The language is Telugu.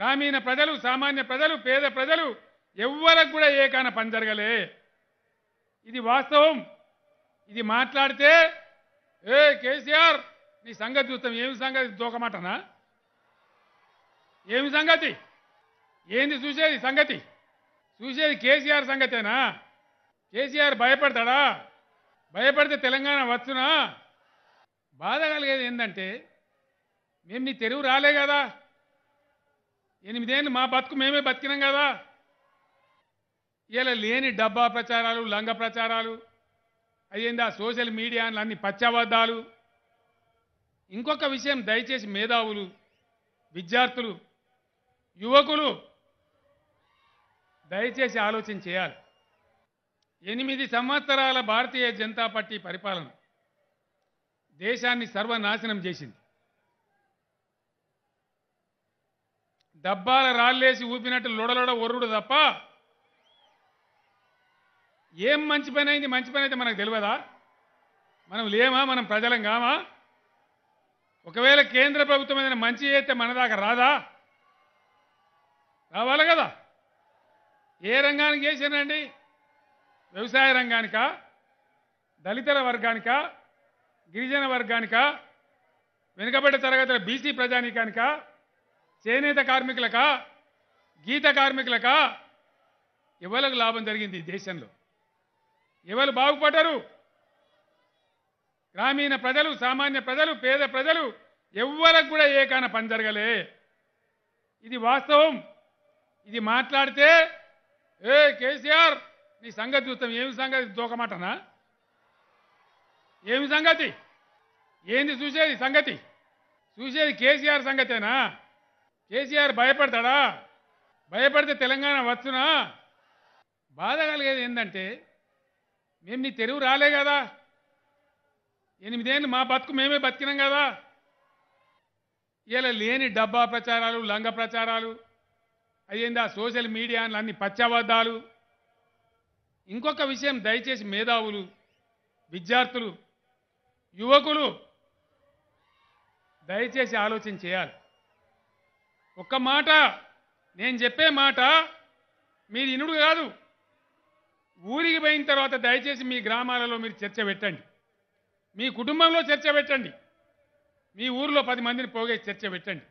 గ్రామీణ ప్రజలు సామాన్య ప్రజలు పేద ప్రజలు ఎవ్వరకు కూడా ఏకాన పని జరగలే ఇది వాస్తవం ఇది మాట్లాడితే ఏ కేసీఆర్ నీ సంగతి చూస్తాం ఏమి సంగతి దూకమాటనా ఏమి సంగతి ఏంది చూసేది సంగతి చూసేది కేసీఆర్ సంగతేనా కేసీఆర్ భయపడతాడా భయపడితే తెలంగాణ వచ్చునా బాధ కలిగేది ఏంటంటే మేము నీ తెరువు రాలే కదా ఎనిమిదేళ్ళు మా బతుకు మేమే బతికినాం కదా ఇలా లేని డబ్బా ప్రచారాలు లంగ ప్రచారాలు అయ్యింది ఆ సోషల్ మీడియా అన్ని పచ్చబద్దాలు ఇంకొక విషయం దయచేసి మేధావులు విద్యార్థులు యువకులు దయచేసి ఆలోచన చేయాలి ఎనిమిది సంవత్సరాల భారతీయ జనతా పార్టీ పరిపాలన దేశాన్ని సర్వనాశనం చేసింది డబ్బాల రాళ్ళేసి ఊపినట్టు లొడలొడ ఒర్రుడు తప్ప ఏం మంచి పని అయింది మంచి పని అయితే మనకు తెలియదా మనం లేమా మనం ప్రజలం కామా ఒకవేళ కేంద్ర ప్రభుత్వం ఏదైనా మంచి అయితే మన దాకా రాదా రావాలి కదా ఏ రంగానికి చేశానండి వ్యవసాయ రంగానిక దళితుల వర్గానిక గిరిజన వర్గానిక వెనుకబడ్డ తరగతుల బీసీ ప్రజానికానికా చేనేత కార్మికులకా గీత కార్మికులకా ఎవరికి లాభం జరిగింది దేశంలో ఎవరు బాగుపడ్డరు గ్రామీణ ప్రజలు సామాన్య ప్రజలు పేద ప్రజలు ఎవ్వరికి కూడా ఏకాన పని జరగలే ఇది వాస్తవం ఇది మాట్లాడితే ఏ కేసీఆర్ నీ సంగతి చూస్తాం ఏమి సంగతి దూకమాటనా ఏమి సంగతి ఏంది చూసేది సంగతి చూసేది కేసీఆర్ సంగతేనా కేసీఆర్ భయపడతాడా భయపడితే తెలంగాణ వచ్చునా బాధ కలిగేది ఏంటంటే మేము నీ తెరువు రాలే కదా ఎనిమిదేళ్ళు మా బతుకు మేమే బతికినాం కదా ఇలా లేని డబ్బా ప్రచారాలు లంగ ప్రచారాలు అయ్యిందా సోషల్ మీడియా అన్ని పచ్చబద్ధాలు ఇంకొక విషయం దయచేసి మేధావులు విద్యార్థులు యువకులు దయచేసి ఆలోచన చేయాలి ఒక్క మాట నేను చెప్పే మాట మీరు ఇనుడు కాదు ఊరికి పోయిన తర్వాత దయచేసి మీ గ్రామాలలో మీరు చర్చ పెట్టండి మీ కుటుంబంలో చర్చ పెట్టండి మీ ఊరిలో పది మందిని పోగే చర్చ పెట్టండి